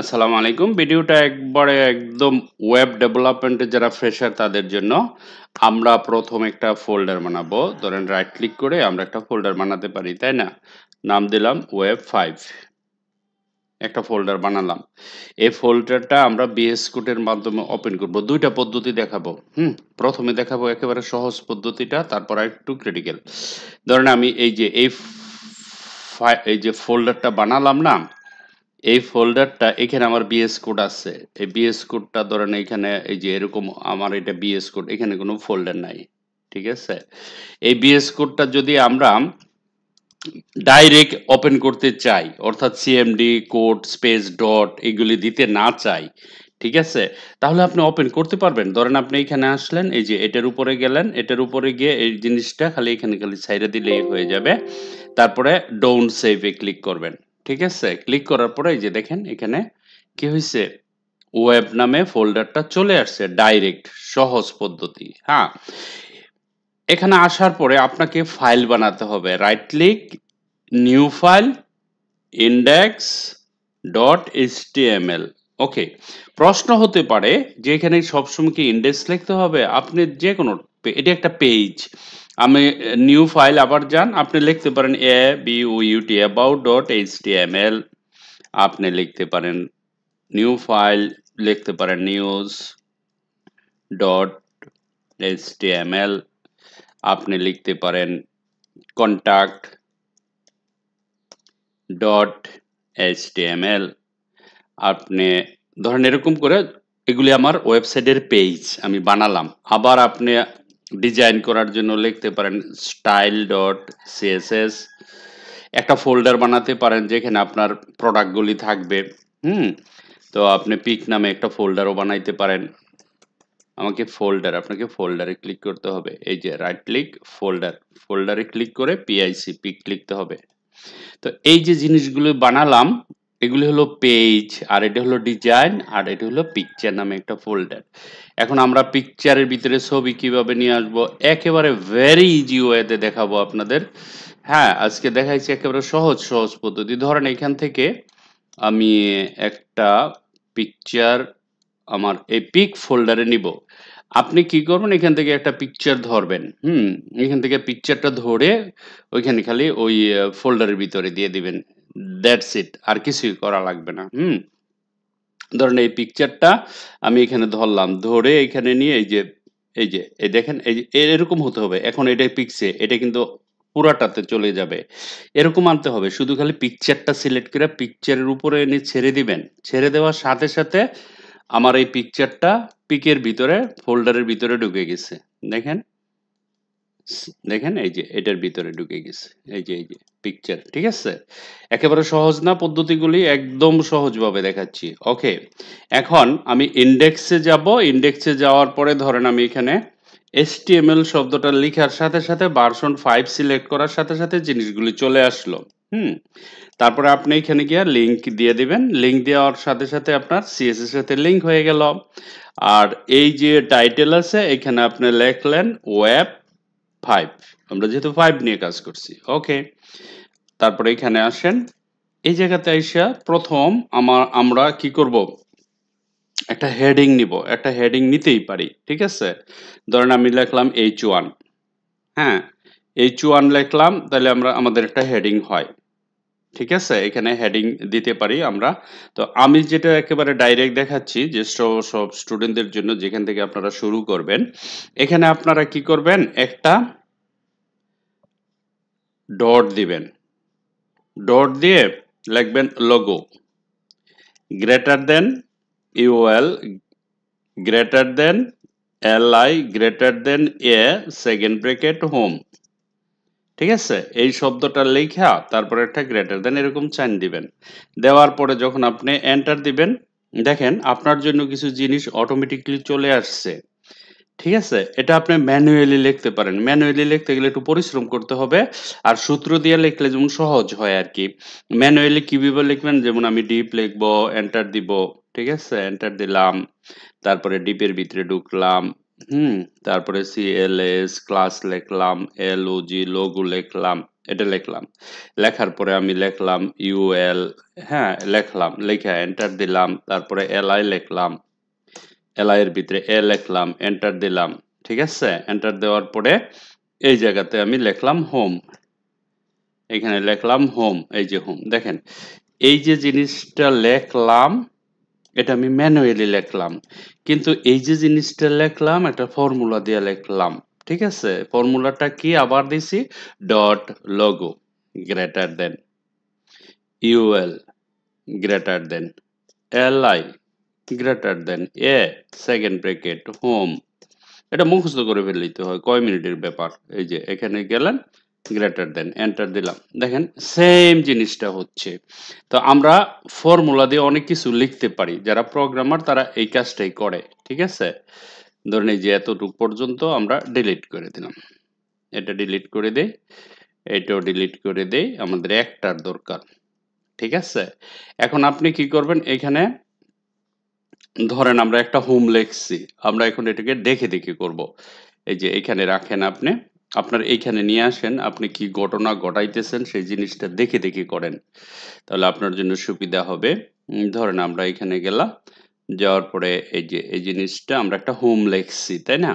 আসসালামু আলাইকুম ভিডিওটা একবারে একদম ওয়েব ডেভেলপমেন্টে যারা ফ্রেশার তাদের জন্য আমরা প্রথম একটা ফোল্ডার বানাবো ধরেন রাইট ক্লিক করে আমরা একটা ফোল্ডার বানাতে পারি তাই না নাম দিলাম ওয়েব ফাইভ একটা ফোল্ডার বানালাম এই ফোল্ডারটা আমরা বিএস কোডের মাধ্যমে ওপেন করবো দুইটা পদ্ধতি দেখাবো হুম প্রথমে দেখাবো একেবারে সহজ পদ্ধতিটা তারপর একটু ক্রিটিক্যাল ধরেন আমি এই যে এই এই যে ফোল্ডারটা বানালাম না এই ফোল্ডারটা এখানে আমার বিএস কোড আছে এই বিএস কোডটা ধরেন এখানে এই যে এরকম আমার এটা বিএস কোড এখানে কোনো ফোল্ডার নাই ঠিক আছে এই বিএস কোডটা যদি আমরা ডাইরেক্ট ওপেন করতে চাই অর্থাৎ সিএমডি কোড স্পেস ডট এগুলি দিতে না চাই ঠিক আছে তাহলে আপনি ওপেন করতে পারবেন ধরেন আপনি এখানে আসলেন এই যে এটার উপরে গেলেন এটার উপরে গিয়ে এই জিনিসটা খালি এখানে খালি সাইডে দিলেই হয়ে যাবে তারপরে ডোন্ট সেভে ক্লিক করবেন ঠিক আছে ক্লিক করার পরে এই যে দেখেন এখানে কি হয়েছে ওয়েব নামে ফোল্ডারটা চলে আসছে ডাইরেক্ট সহজ পদ্ধতি হ্যাঁ এখানে আসার পরে আপনাকে ফাইল বানাতে হবে right click new file index dot HTML okay প্রশ্ন হতে পারে যে এখানে সবসময় কি ইন্ডেক্স লিখতে হবে আপনি যে কোনো এটি একটা পেজ আমি নিউ ফাইল আবার যান আপনি লিখতে পারেন A B about dot H T M L আপনি লিখতে পারেন নিউ ফাইল লিখতে পারেন news dot H T M L আপনি লিখতে পারেন contact dot H T M L আপনি ধরেন এরকম করে এগুলি আমার ওয়েবসাইটের পেজ আমি বানালাম আবার আপনি ডিজাইন করার জন্য লিখতে পারেন স্টাইল ডট সিএসএস একটা ফোল্ডার বানাতে পারেন যেখানে আপনার প্রোডাক্টগুলি থাকবে হুম তো আপনি পিক নামে একটা ফোল্ডারও বানাইতে পারেন আমাকে ফোল্ডার আপনাকে ফোল্ডারে ক্লিক করতে হবে এই যে রাইট ক্লিক ফোল্ডার ফোল্ডারে ক্লিক করে পিআইসি পিক লিখতে হবে তো এই যে জিনিসগুলো বানালাম এগুলি হলো পেজ আর এটা হলো ডিজাইন আর এটা হলো পিকচার নামে একটা ফোল্ডার এখন আমরা পিকচারের ভিতরে ছবি কিভাবে নিয়ে আসব একেবারে ভেরি ইজি ওয়েতে দেখাবো আপনাদের হ্যাঁ আজকে দেখাইছি একেবারে সহজ সহজ পদ্ধতি ধরেন এখান থেকে আমি একটা পিকচার আমার এই পিক ফোল্ডারে নিব আপনি কি করবেন এখান থেকে একটা পিকচার ধরবেন হুম এখান থেকে পিকচারটা ধরে ওইখানে খালি ওই ফোল্ডারের ভিতরে দিয়ে দিবেন দ্যাটস ইট আর কিছুই করা লাগবে না হুম ধরেন এই পিকচারটা আমি এখানে ধরলাম ধরে এখানে নিয়ে এই যে এই যে এই দেখেন এই যে এরকম হতে হবে এখন এটাই পিকছে এটা কিন্তু পুরাটাতে চলে যাবে এরকম আনতে হবে শুধু খালি পিকচারটা সিলেক্ট করে পিকচারের উপরে এনে ছেড়ে দিবেন ছেড়ে দেওয়ার সাথে সাথে আমার এই পিকচারটা পিকের ভিতরে ফোল্ডারের ভিতরে ঢুকে গেছে দেখেন দেখেন এই যে এটার ভিতরে ঢুকে গেছে এই যে এই যে পিকচার ঠিক আছে একেবারে সহজ না পদ্ধতিগুলি একদম সহজভাবে দেখাচ্ছি ওকে এখন আমি ইন্ডেক্সে যাব ইন্ডেক্সে যাওয়ার পরে ধরেন আমি এখানে এসটিএমএল শব্দটা লেখার সাথে সাথে ভার্সন ফাইভ সিলেক্ট করার সাথে সাথে জিনিসগুলি চলে আসলো হুম তারপরে আপনি এখানে গিয়ে লিঙ্ক দিয়ে দিবেন লিঙ্ক দেওয়ার সাথে সাথে আপনার সিএস এর সাথে লিঙ্ক হয়ে গেল আর এই যে টাইটেল আছে এখানে আপনি লিখলেন ওয়েব ফাইভ আমরা যেহেতু ফাইভ নিয়ে কাজ করছি ওকে তারপরে এখানে আসেন এই জায়গাতে আইসা প্রথম আমার আমরা কি করব একটা হেডিং নিব একটা হেডিং নিতেই পারি ঠিক আছে ধরেন আমি লিখলাম এইচ ওয়ান হ্যাঁ এইচ ওয়ান লিখলাম তাহলে আমরা আমাদের একটা হেডিং হয় ঠিক আছে এখানে হেডিং দিতে পারি আমরা তো আমি যেটা একেবারে ডাইরেক্ট দেখাচ্ছি যে সব স্টুডেন্টদের জন্য যেখান থেকে আপনারা শুরু করবেন এখানে আপনারা কি করবেন একটা ডট দিবেন ডট দিয়ে লিখবেন logo greater than UL greater than L I greater than A second bracket home ঠিক আছে এই শব্দটা লেখা তারপরে একটা গ্রেটার দেন এরকম চাইন দিবেন দেওয়ার পরে যখন আপনি এন্টার দিবেন দেখেন আপনার জন্য কিছু জিনিস অটোমেটিকলি চলে আসছে ঠিক আছে এটা আপনি ম্যানুয়ালি লিখতে পারেন ম্যানুয়ালি লিখতে গেলে একটু পরিশ্রম করতে হবে আর সূত্র দিয়ে লিখলে যেমন সহজ হয় আর কি ম্যানুয়ালি কীভাবে লিখবেন যেমন আমি ডিপ লিখবো এন্টার দিব ঠিক আছে এন্টার দিলাম তারপরে ডিপের ভিতরে ঢুকলাম হুম তারপরে সিএলএস ক্লাস লিখলাম এলওজি লোগো লিখলাম এটা লিখলাম লেখার পরে আমি লিখলাম ইউএল হ্যাঁ লিখলাম লেখা এন্টার দিলাম তারপরে এলআই লিখলাম এলআই এর ভিতরে এ লিখলাম এন্টার দিলাম ঠিক আছে এন্টার দেওয়ার পরে এই জায়গাতে আমি লিখলাম হোম এখানে লিখলাম হোম এই যে হোম দেখেন এই যে জিনিসটা লিখলাম এটা আমি ম্যানুয়ালি লিখলাম কিন্তু এই যে জিনিসটা লিখলাম এটা ফর্মুলা দিয়ে লিখলাম ঠিক আছে ফর্মুলাটা কি আবার দিছি dot logo greater than UL greater than L I greater than A second bracket home এটা মুখস্থ করে ফেলতে হয় কয় মিনিটের ব্যাপার এই যে এখানে গেলেন গ্রেটার দেন এন্টার দিলাম দেখেন সেম জিনিসটা হচ্ছে তো আমরা ফর্মুলা দিয়ে অনেক কিছু লিখতে পারি যারা প্রোগ্রামার তারা এই কাজটাই করে ঠিক আছে ধরেন এই যে এতটুক পর্যন্ত আমরা ডিলিট করে দিলাম এটা ডিলিট করে দেই এটাও ডিলিট করে দেই আমাদের একটার দরকার ঠিক আছে এখন আপনি কি করবেন এখানে ধরেন আমরা একটা হোম লেখছি আমরা এখন এটাকে দেখে দেখে করব এই যে এখানে রাখেন আপনি আপনার এইখানে নিয়ে আসেন আপনি কি ঘটনা ঘটাইতেছেন সেই জিনিসটা দেখে দেখে করেন তাহলে আপনার জন্য সুবিধা হবে ধরেন আমরা এখানে গেলাম যাওয়ার পরে এই যে এই জিনিসটা আমরা একটা হোম লেখছি তাই না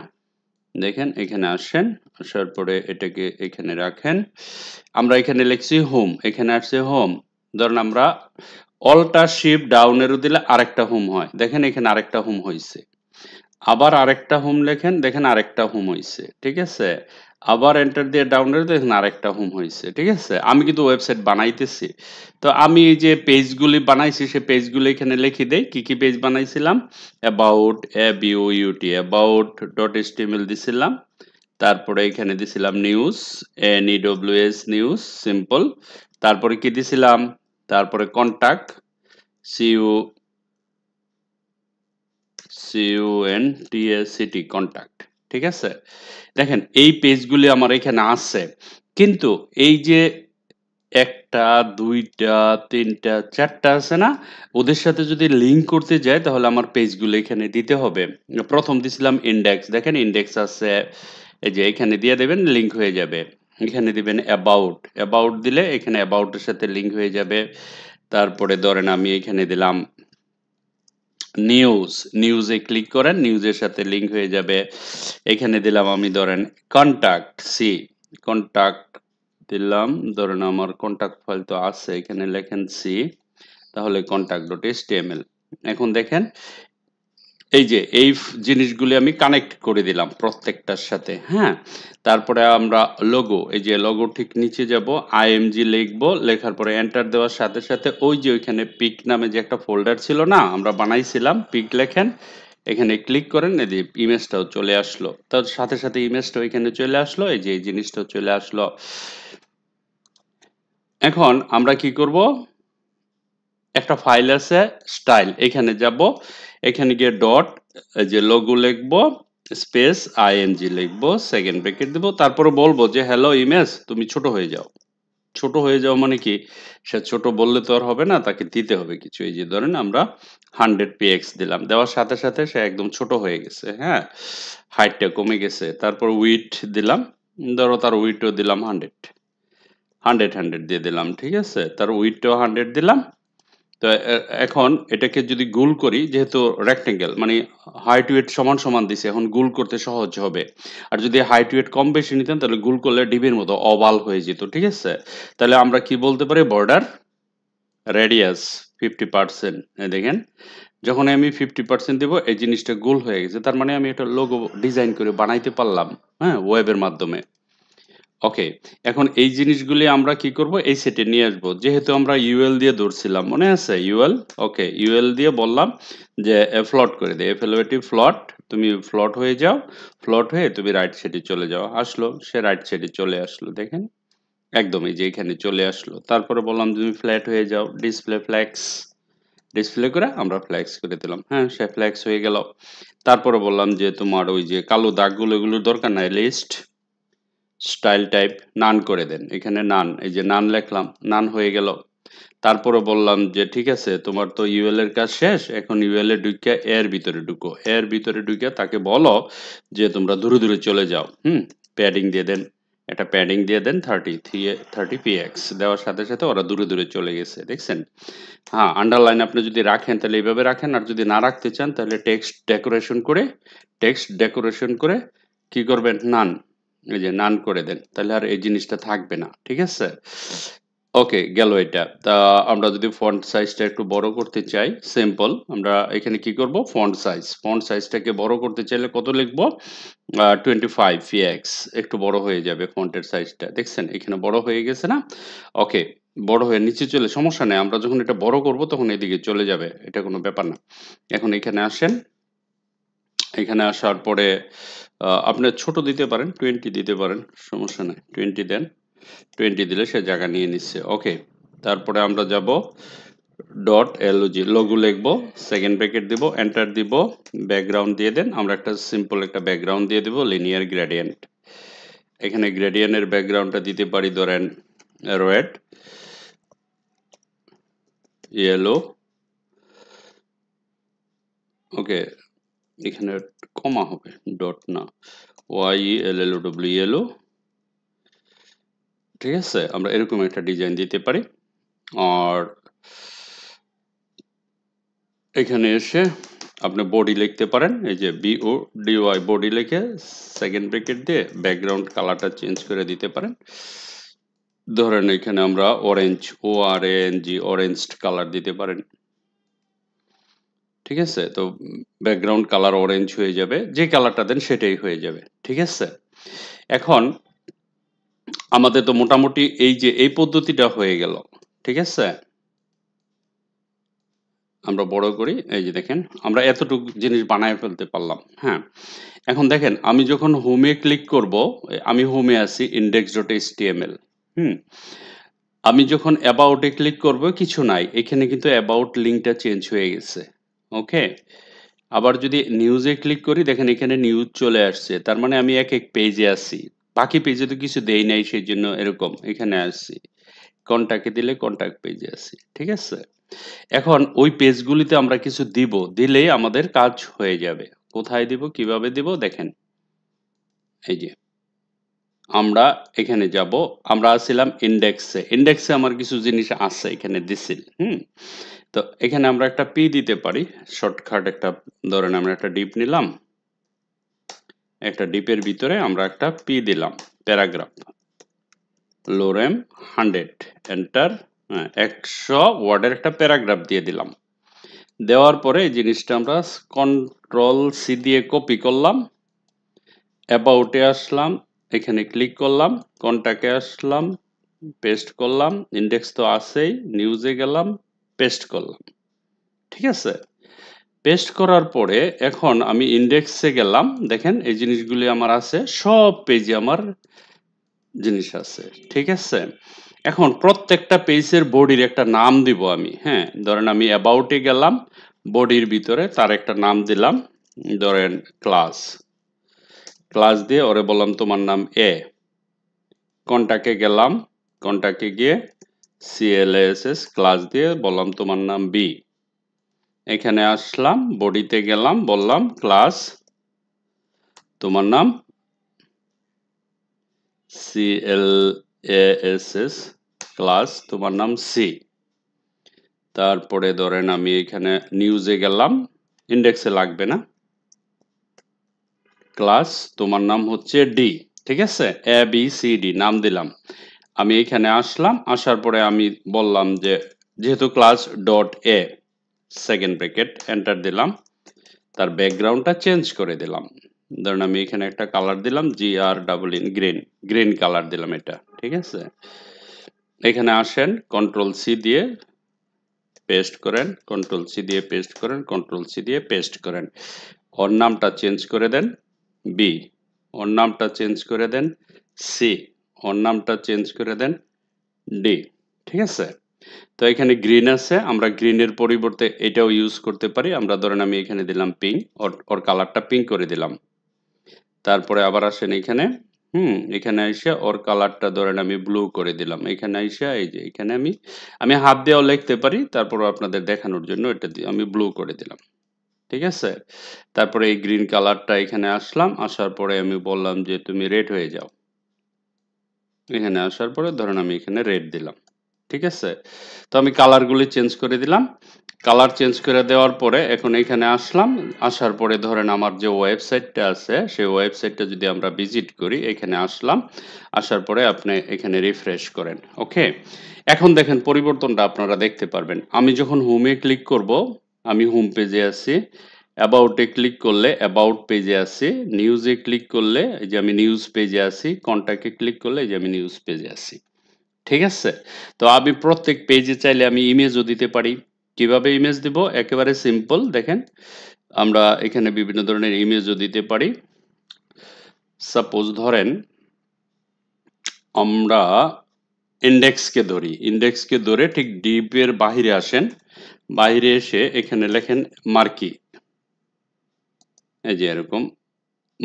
দেখেন এখানে আসেন আসার পরে এটাকে এখানে রাখেন আমরা এখানে লেখছি হোম এখানে আসছে হোম ধরেন আমরা অল্টার শিপ ডাউনেরও দিলে আরেকটা হোম হয় দেখেন এখানে আরেকটা হোম হয়েছে আবার আরেকটা হোম লেখেন দেখেন আরেকটা হোম হয়েছে ঠিক আছে আবার এন্টার দিয়ে ডাউনলোড দেখুন আরেকটা হোম হয়েছে ঠিক আছে আমি কিন্তু ওয়েবসাইট বানাইতেছি তো আমি এই যে পেজগুলি বানাইছি সেই পেজগুলি এখানে লিখে দেই কি কি পেজ বানাইছিলাম about A BO UT about dot HTML দিছিলাম তারপরে এখানে দিছিলাম news N EWS news simple তারপরে কি দিছিলাম তারপরে contact CO U N T S CT contact ঠিক আছে দেখেন এই পেজগুলি আমার এখানে আছে কিন্তু এই যে একটা দুইটা তিনটা চারটা আছে না ওদের সাথে যদি লিঙ্ক করতে যায় তাহলে আমার পেজগুলো এখানে দিতে হবে প্রথম দিছিলাম ইন্ডেক্স দেখেন ইন্ডেক্স আছে এই যে এখানে দিয়ে দেবেন লিঙ্ক হয়ে যাবে এখানে দিবেন অ্যাবাউট অ্যাবাউট দিলে এখানে অ্যাবাউটের সাথে লিঙ্ক হয়ে যাবে তারপরে ধরেন আমি এখানে দিলাম নিউজ নিউজে ক্লিক করেন নিউজের সাথে লিঙ্ক হয়ে যাবে এখানে দিলাম আমি ধরেন কন্ট্যাক্ট সি কন্ট্যাক্ট দিলাম ধরেন আমার কন্ট্যাক্ট ফাইল তো আছে এখানে লেখেন সি তাহলে কন্ট্যাক্ট ডট এস এখন দেখেন এই যে এই জিনিসগুলি আমি কানেক্ট করে দিলাম প্রত্যেকটার সাথে হ্যাঁ তারপরে আমরা লোগো এই যে লোগো ঠিক নিচে যাব আইএমজি লিখবো লেখার পরে এন্টার দেওয়ার সাথে সাথে ওই যে ওইখানে পিক নামে যে একটা ফোল্ডার ছিল না আমরা বানাইছিলাম পিক লেখেন এখানে ক্লিক করেন এই যে ইমেজটাও চলে আসলো তার সাথে সাথে ইমেজটা এখানে চলে আসলো এই যে এই জিনিসটাও চলে আসলো এখন আমরা কি করব একটা ফাইল আছে স্টাইল এখানে যাব এখানে গিয়ে ডট যে লোগো লিখবো স্পেস আইএনজি লিখবো সেকেন্ড ব্র্যাকেট দেবো তারপরে বলবো যে হ্যালো ইমেজ তুমি ছোট হয়ে যাও ছোট হয়ে যাও মানে কি সে ছোট বললে তো আর হবে না তাকে দিতে হবে কিছু এই যে ধরেন আমরা হান্ড্রেড পিএক্স দিলাম দেওয়ার সাথে সাথে সে একদম ছোট হয়ে গেছে হ্যাঁ হাইটটা কমে গেছে তারপর উইট দিলাম ধরো তার উইটও দিলাম হান্ড্রেড হান্ড্রেড হান্ড্রেড দিয়ে দিলাম ঠিক আছে তার উইটটাও হান্ড্রেড দিলাম তো এখন এটাকে যদি গুল করি যেহেতু রেক্টেঙ্গেল মানে হাইট ওয়েট সমান সমান দিছে এখন গুল করতে সহজ হবে আর যদি হাইট ওয়েট কম বেশি নিতেন তাহলে গুল করলে ডিবির মতো অবাল হয়ে যেত ঠিক আছে তাহলে আমরা কি বলতে পারি বর্ডার রেডিয়াস ফিফটি পার্সেন্ট দেখেন যখন আমি ফিফটি পার্সেন্ট দেবো এই জিনিসটা গোল হয়ে গেছে তার মানে আমি একটা লোগো ডিজাইন করে বানাইতে পারলাম হ্যাঁ ওয়েবের মাধ্যমে ওকে এখন এই জিনিসগুলি আমরা কি করব এই সেটে নিয়ে আসবো যেহেতু আমরা ইউএল দিয়ে ধরছিলাম মনে আছে ইউএল ওকে ইউএল দিয়ে বললাম যে ফ্লট করে দে এফেলোটি ফ্লট তুমি ফ্লট হয়ে যাও ফ্লট হয়ে তুমি রাইট সেটে চলে যাও আসলো সে রাইট সেটে চলে আসলো দেখেন একদমই যে এখানে চলে আসলো তারপরে বললাম তুমি ফ্ল্যাট হয়ে যাও ডিসপ্লে ফ্ল্যাক্স ডিসপ্লে করে আমরা ফ্ল্যাক্স করে দিলাম হ্যাঁ সে ফ্ল্যাক্স হয়ে গেল তারপরে বললাম যে তোমার ওই যে কালো দাগগুলো এগুলোর দরকার নাই লিস্ট স্টাইল টাইপ নান করে দেন এখানে নান এই যে নান লেখলাম নান হয়ে গেল তারপরে বললাম যে ঠিক আছে তোমার তো ইউএল এর কাজ শেষ এখন ইউএল এ ঢুকিয়া এর ভিতরে ঢুকো এর ভিতরে ঢুকিয়া তাকে বলো যে তোমরা দূরে দূরে চলে যাও হুম প্যাডিং দিয়ে দেন একটা প্যাডিং দিয়ে দেন থার্টি থ্রি থার্টি পিএক্স দেওয়ার সাথে সাথে ওরা দূরে দূরে চলে গেছে দেখছেন হ্যাঁ আন্ডারলাইন আপনি যদি রাখেন তাহলে এইভাবে রাখেন আর যদি না রাখতে চান তাহলে টেক্সট ডেকোরেশন করে টেক্সট ডেকোরেশন করে কি করবেন নান এই যে নান করে দেন তাহলে আর এই জিনিসটা থাকবে না ঠিক আছে ওকে গেল এটা তা আমরা যদি ফন্ট সাইজটা একটু বড় করতে চাই সিম্পল আমরা এখানে কি করব ফন্ট সাইজ ফন্ট সাইজটাকে বড় করতে চাইলে কত লিখব টোয়েন্টি ফাইভ এক্স একটু বড় হয়ে যাবে ফন্টের সাইজটা দেখছেন এখানে বড় হয়ে গেছে না ওকে বড় হয়ে নিচে চলে সমস্যা নেই আমরা যখন এটা বড় করব তখন এদিকে চলে যাবে এটা কোনো ব্যাপার না এখন এখানে আসেন এখানে আসার পরে আপনি ছোট দিতে পারেন টোয়েন্টি দিতে পারেন সমস্যা নেই টোয়েন্টি দেন টোয়েন্টি দিলে সে জায়গা নিয়ে নিচ্ছে ওকে তারপরে আমরা যাব ডট জি লঘু লিখবো সেকেন্ড ব্র্যাকেট দিব এন্টার দিব ব্যাকগ্রাউন্ড দিয়ে দেন আমরা একটা সিম্পল একটা ব্যাকগ্রাউন্ড দিয়ে দেব লিনিয়ার গ্রেডিয়েন্ট এখানে গ্রেডিয়েন্টের ব্যাকগ্রাউন্ডটা দিতে পারি ধরেন রেড ইয়েলো ওকে এখানে কমা হবে ডট না Y L L W L ও ঠিক আছে আমরা এরকম একটা ডিজাইন দিতে পারি আর এখানে এসে আপনি বডি লিখতে পারেন এই যে বিও ডিওয়াই বডি লিখে সেকেন্ড ব্রেকেট দিয়ে ব্যাকগ্রাউন্ড কালারটা চেঞ্জ করে দিতে পারেন ধরেন এখানে আমরা orange O R N G orange colour দিতে পারেন ঠিক আছে তো ব্যাকগ্রাউন্ড কালার অরেঞ্জ হয়ে যাবে যে কালারটা দেন সেটাই হয়ে যাবে ঠিক আছে এখন আমাদের তো মোটামুটি এই যে এই পদ্ধতিটা হয়ে গেল ঠিক আছে আমরা বড় করি এই যে দেখেন আমরা এতটুকু জিনিস বানায় ফেলতে পারলাম হ্যাঁ এখন দেখেন আমি যখন হোমে ক্লিক করব আমি হোমে আছি ইন্ডেক্স ডট এইচটিএমএল হুম আমি যখন অ্যাবাউটে ক্লিক করব কিছু নাই এখানে কিন্তু অ্যাবাউট লিঙ্কটা চেঞ্জ হয়ে গেছে ওকে আবার যদি নিউজে ক্লিক করি দেখেন এখানে নিউজ চলে আসছে তার মানে আমি এক এক পেজে আসি বাকি পেজে তো কিছু দেই নাই সেই জন্য এরকম এখানে আসছি কন্ট্যাক্টে দিলে কন্ট্যাক্ট পেজে আসি ঠিক আছে এখন ওই পেজগুলিতে আমরা কিছু দিব দিলে আমাদের কাজ হয়ে যাবে কোথায় দিব কিভাবে দিব দেখেন এই যে আমরা এখানে যাব আমরা আসছিলাম ইন্ডেক্সে ইন্ডেক্সে আমার কিছু জিনিস আছে এখানে দিছিল হুম তো এখানে আমরা একটা পি দিতে পারি শর্টকাট একটা ধরেন আমরা একটা ডিপ নিলাম একটা ডিপের ভিতরে আমরা একটা পি দিলাম প্যারাগ্রাফ লোরেম হান্ড্রেড এন্টার একশো ওয়ার্ডের একটা প্যারাগ্রাফ দিয়ে দিলাম দেওয়ার পরে এই জিনিসটা আমরা কন্ট্রোল সি দিয়ে কপি করলাম অ্যাবাউটে আসলাম এখানে ক্লিক করলাম কন্ট্যাক্টে আসলাম পেস্ট করলাম ইন্ডেক্স তো আছেই নিউজে গেলাম পেস্ট করলাম ঠিক আছে পেস্ট করার পরে এখন আমি ইন্ডেক্সে গেলাম দেখেন এই জিনিসগুলি আমার আছে সব পেজে আমার জিনিস আছে ঠিক আছে এখন প্রত্যেকটা পেজের বডির একটা নাম দিব আমি হ্যাঁ ধরেন আমি অ্যাবাউটে গেলাম বডির ভিতরে তার একটা নাম দিলাম ধরেন ক্লাস ক্লাস দিয়ে ওরে বললাম তোমার নাম এ কন্টাকে গেলাম কন্টাকে গিয়ে সিএলএসএস ক্লাস দিয়ে বললাম তোমার নাম বি এখানে আসলাম বডিতে গেলাম বললাম ক্লাস তোমার নাম সিএলএএসএস ক্লাস তোমার নাম সি তারপরে ধরেন আমি এখানে নিউজে গেলাম ইন্ডেক্সে লাগবে না ক্লাস তোমার নাম হচ্ছে ডি ঠিক আছে এ বি সি ডি নাম দিলাম আমি এখানে আসলাম আসার পরে আমি বললাম যে যেহেতু class dot A second bracket enter দিলাম তার ব্যাকগ্রাউন্ডটা চেঞ্জ করে দিলাম ধরুন আমি এখানে একটা কালার দিলাম G R double in green green colour দিলাম এটা ঠিক আছে এখানে আসেন কন্ট্রোল সি দিয়ে পেস্ট করেন কন্ট্রোল সি দিয়ে পেস্ট করেন কন্ট্রোল সি দিয়ে পেস্ট করেন ওর নামটা চেঞ্জ করে দেন বি ওর নামটা চেঞ্জ করে দেন সি ওর নামটা চেঞ্জ করে দেন ডি ঠিক আছে তো এখানে গ্রিন আছে আমরা গ্রিনের পরিবর্তে এটাও ইউজ করতে পারি আমরা ধরেন আমি এখানে দিলাম পিঙ্ক ওর কালারটা পিঙ্ক করে দিলাম তারপরে আবার আসেন এখানে হুম এখানে এসে ওর কালারটা ধরেন আমি ব্লু করে দিলাম এখানে এসে এই যে এখানে আমি আমি হাত দিয়েও লিখতে পারি তারপর আপনাদের দেখানোর জন্য এটা দিয়ে আমি ব্লু করে দিলাম ঠিক আছে তারপরে এই গ্রিন কালারটা এখানে আসলাম আসার পরে আমি বললাম যে তুমি রেড হয়ে যাও এখানে আসার পরে ধরেন আমি এখানে রেড দিলাম ঠিক আছে তো আমি কালারগুলি চেঞ্জ করে দিলাম কালার চেঞ্জ করে দেওয়ার পরে এখন এখানে আসলাম আসার পরে ধরেন আমার যে ওয়েবসাইটটা আছে সেই ওয়েবসাইটটা যদি আমরা ভিজিট করি এখানে আসলাম আসার পরে আপনি এখানে রিফ্রেশ করেন ওকে এখন দেখেন পরিবর্তনটা আপনারা দেখতে পারবেন আমি যখন হোমে ক্লিক করব আমি হোম পেজে আছি অ্যাবাউটে ক্লিক করলে অ্যাবাউট পেজে আসি নিউজে ক্লিক করলে এই যে আমি নিউজ পেজে আসি কন্ট্যাক্টে ক্লিক করলে এই যে আমি নিউজ পেজে আসি ঠিক আছে তো আমি প্রত্যেক পেজে চাইলে আমি ইমেজও দিতে পারি কিভাবে ইমেজ দিব একেবারে সিম্পল দেখেন আমরা এখানে বিভিন্ন ধরনের ইমেজও দিতে পারি সাপোজ ধরেন আমরা ইন্ডেক্সকে ধরি ইন্ডেক্সকে ধরে ঠিক ডিপের বাহিরে আসেন বাইরে এসে এখানে লেখেন মার্কি এই যে এরকম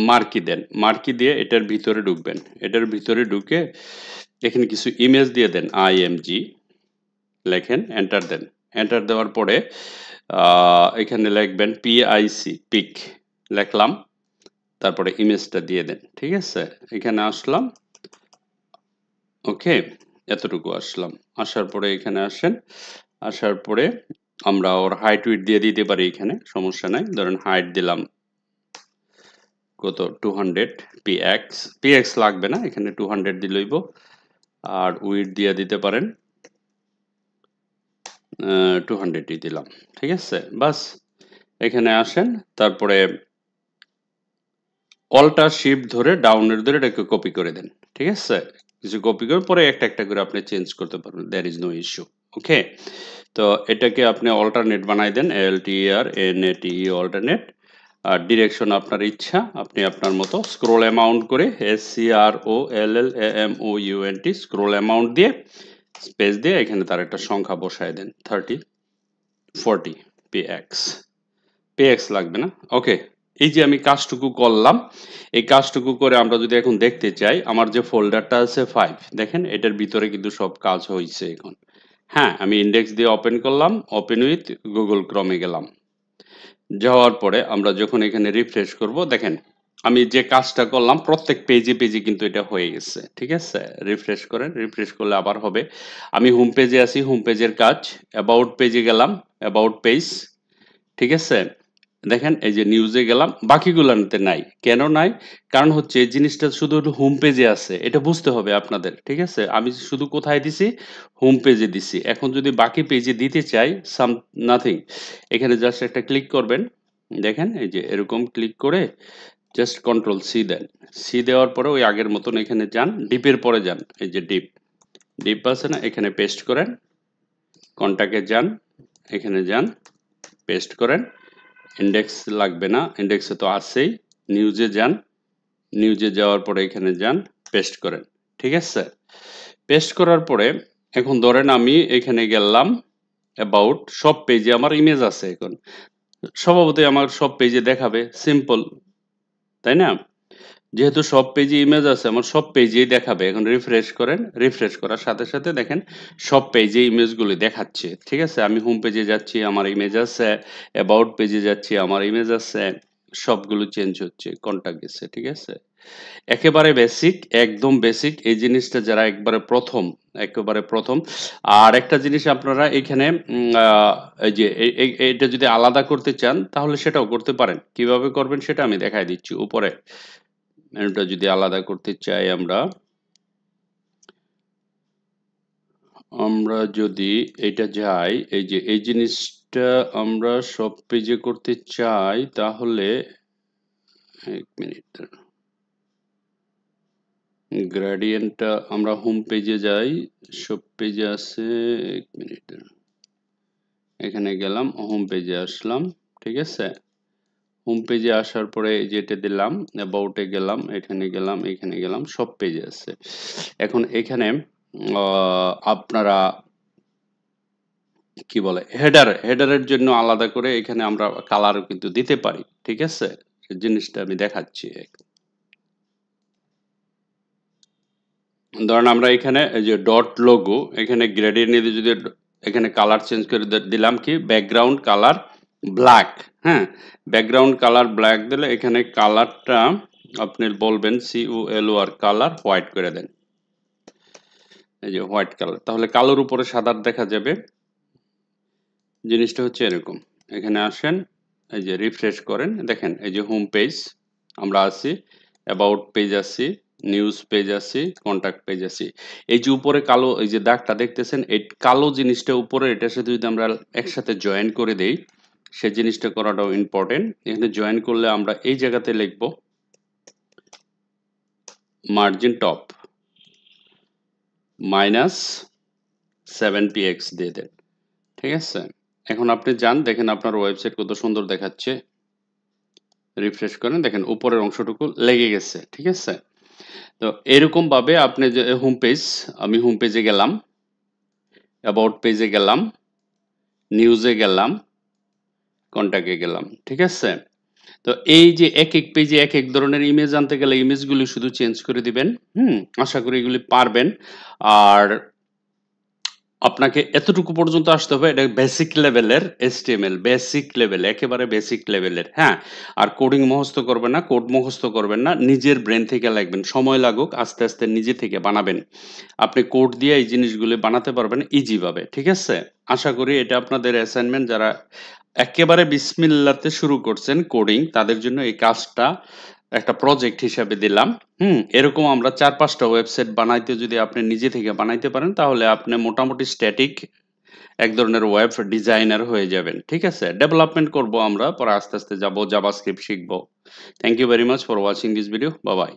মার্কি দেন মার্কি দিয়ে এটার ভিতরে ঢুকবেন এটার ভিতরে ঢুকে এখানে কিছু ইমেজ দিয়ে দেন আই এম জি লেখেন এন্টার দেন এন্টার দেওয়ার পরে এখানে লিখবেন পিআইসি পিক লেখলাম তারপরে ইমেজটা দিয়ে দেন ঠিক আছে এখানে আসলাম ওকে এতটুকু আসলাম আসার পরে এখানে আসেন আসার পরে আমরা ওর হাইট উইট দিয়ে দিতে পারি এখানে সমস্যা নাই ধরেন হাইট দিলাম কত two hundred P X P X লাগবে না এখানে টু হান্ড্রেড লইব আর উইড দিয়ে দিতে পারেন টু হান্ড্রেডই দিলাম ঠিক আছে বাস এখানে আসেন তারপরে অল্টার শিফট ধরে ডাউনের ধরে এটাকে কপি করে দেন ঠিক আছে কিছু কপি করে পরে একটা একটা করে আপনি চেঞ্জ করতে পারবেন there is no issue okay তো এটাকে আপনি অল্টারনেট বানাই দেন L T R N A T alternate আর ডিরেকশন আপনার ইচ্ছা আপনি আপনার মতো স্ক্রোল অ্যামাউন্ট করে S C R O L L M O T scroll amount দিয়ে স্পেস দিয়ে এখানে তার একটা সংখ্যা বসায় দেন thirty forty P X P X লাগবে না ওকে এই যে আমি কাজটুকু করলাম এই কাজটুকু করে আমরা যদি এখন দেখতে চাই আমার যে ফোল্ডারটা আছে ফাইভ দেখেন এটার ভিতরে কিন্তু সব কাজ হয়েছে এখন হ্যাঁ আমি ইন্ডেক্স দিয়ে ওপেন করলাম ওপেন উইথ গুগল ক্রমে গেলাম যাওয়ার পরে আমরা যখন এখানে রিফ্রেশ করব দেখেন আমি যে কাজটা করলাম প্রত্যেক পেজে পেজে কিন্তু এটা হয়ে গেছে ঠিক আছে রিফ্রেশ করেন রিফ্রেশ করলে আবার হবে আমি হোম পেজে আছি হোম পেজের কাজ অ্যাবাউট পেজে গেলাম অ্যাবাউট পেজ ঠিক আছে দেখেন এই যে নিউজে গেলাম বাকিগুলোতে নাই কেন নাই কারণ হচ্ছে এই জিনিসটা শুধু হোম পেজে আছে এটা বুঝতে হবে আপনাদের ঠিক আছে আমি শুধু কোথায় দিছি হোম পেজে দিছি এখন যদি বাকি পেজে দিতে চাই সাম নাথিং এখানে জাস্ট একটা ক্লিক করবেন দেখেন এই যে এরকম ক্লিক করে জাস্ট কন্ট্রোল সি দেন সি দেওয়ার পরে ওই আগের মতন এখানে যান ডিপের পরে যান এই যে ডিপ ডিপ আছে না এখানে পেস্ট করেন কন্ট্যাক্টে যান এখানে যান পেস্ট করেন ইন্ডেক্স লাগবে না ইন্ডেক্সে তো আছেই নিউজে যান নিউজে যাওয়ার পরে এখানে যান পেস্ট করেন ঠিক আছে পেস্ট করার পরে এখন ধরেন আমি এখানে গেলাম অ্যাবাউট সব পেজে আমার ইমেজ আছে এখন স্বভাবতই আমার সব পেজে দেখাবে সিম্পল তাই না যেহেতু সব পেজে ইমেজ আছে আমার সব পেজেই দেখাবে এখন রিফ্রেশ করেন রিফ্রেশ করার সাথে সাথে দেখেন সব পেজে ইমেজগুলি দেখাচ্ছে ঠিক আছে আমি হোম পেজে যাচ্ছি আমার ইমেজ আছে অ্যাবাউট পেজে যাচ্ছি আমার ইমেজ আছে সবগুলো চেঞ্জ হচ্ছে কন্ট্যাক্ট গেছে ঠিক আছে একেবারে বেসিক একদম বেসিক এই জিনিসটা যারা একবারে প্রথম একেবারে প্রথম আর একটা জিনিস আপনারা এখানে যে এটা যদি আলাদা করতে চান তাহলে সেটাও করতে পারেন কিভাবে করবেন সেটা আমি দেখাই দিচ্ছি উপরে এটা যদি আলাদা করতে চাই আমরা আমরা যদি এটা যাই এই যে এই জিনিসটা আমরা সব পেজে করতে চাই তাহলে এক মিনিট গ্রেডিয়েন্টটা আমরা হোম পেজে যাই সব পেজে আছে এক মিনিট এখানে গেলাম হোম পেজে আসলাম ঠিক আছে হোম পেজে আসার পরে যেটা দিলাম অ্যাবাউটে গেলাম এখানে গেলাম এখানে গেলাম সব পেজে আছে এখন এখানে আপনারা কি বলে হেডার হেডারের জন্য আলাদা করে এখানে আমরা কালার কিন্তু দিতে পারি ঠিক আছে জিনিসটা আমি দেখাচ্ছি ধরেন আমরা এখানে যে ডট লোগো এখানে গ্রেডিয়েন্ট যদি এখানে কালার চেঞ্জ করে দিলাম কি ব্যাকগ্রাউন্ড কালার ব্ল্যাক হ্যাঁ ব্যাকগ্রাউন্ড কালার ব্ল্যাক দিলে এখানে কালারটা আপনি বলবেন ও এল আর কালার হোয়াইট করে দেন এই যে হোয়াইট কালার তাহলে কালোর উপরে সাদার দেখা যাবে জিনিসটা হচ্ছে এরকম এখানে আসেন এই যে রিফ্রেশ করেন দেখেন এই যে হোম পেজ আমরা আছি অ্যাবাউট পেজ আছি নিউজ পেজ আছি কন্ট্যাক্ট পেজ আছি এই যে উপরে কালো এই যে দাগটা দেখতেছেন এই কালো জিনিসটা উপরে এটার সাথে যদি আমরা একসাথে জয়েন করে দেই সেই জিনিসটা করাটাও ইম্পর্টেন্ট এখানে জয়েন করলে আমরা এই জায়গাতে লিখব margin top minus seven P X দিয়ে দেন ঠিক আছে এখন আপনি যান দেখেন আপনার ওয়েবসাইট কত সুন্দর দেখাচ্ছে রিফ্রেশ করেন দেখেন উপরের অংশটুকু লেগে গেছে ঠিক আছে তো এরকমভাবে আপনি যে হোম পেজ আমি হোম পেজে গেলাম অ্যাবাউট পেজে গেলাম নিউজে গেলাম কন্টাক্টে গেলাম ঠিক আছে তো এই যে এক এক পেজে এক এক ধরনের ইমেজ আনতে গেলে ইমেজগুলি শুধু চেঞ্জ করে দিবেন হুম আশা করি এগুলি পারবেন আর আপনাকে এতটুকু পর্যন্ত আসতে হবে এটা বেসিক লেভেলের এসটিএমএল বেসিক লেভেল একেবারে বেসিক লেভেলের হ্যাঁ আর কোডিং মহস্ত করবেন না কোড মুখস্থ করবেন না নিজের ব্রেন থেকে লাগবেন সময় লাগুক আস্তে আস্তে নিজে থেকে বানাবেন আপনি কোড দিয়ে এই জিনিসগুলি বানাতে পারবেন ইজিভাবে ঠিক আছে আশা করি এটা আপনাদের অ্যাসাইনমেন্ট যারা একেবারে বিসমিল্লাতে শুরু করছেন কোডিং তাদের জন্য এই কাজটা একটা প্রজেক্ট হিসাবে দিলাম হুম এরকম আমরা চার পাঁচটা ওয়েবসাইট বানাইতে যদি আপনি নিজে থেকে বানাইতে পারেন তাহলে আপনি মোটামুটি স্ট্যাটিক এক ধরনের ওয়েব ডিজাইনার হয়ে যাবেন ঠিক আছে ডেভেলপমেন্ট করব আমরা পরে আস্তে আস্তে যাব জাবাস্ক্রিপ্ট শিখব thank you very much for watching this video বাবাই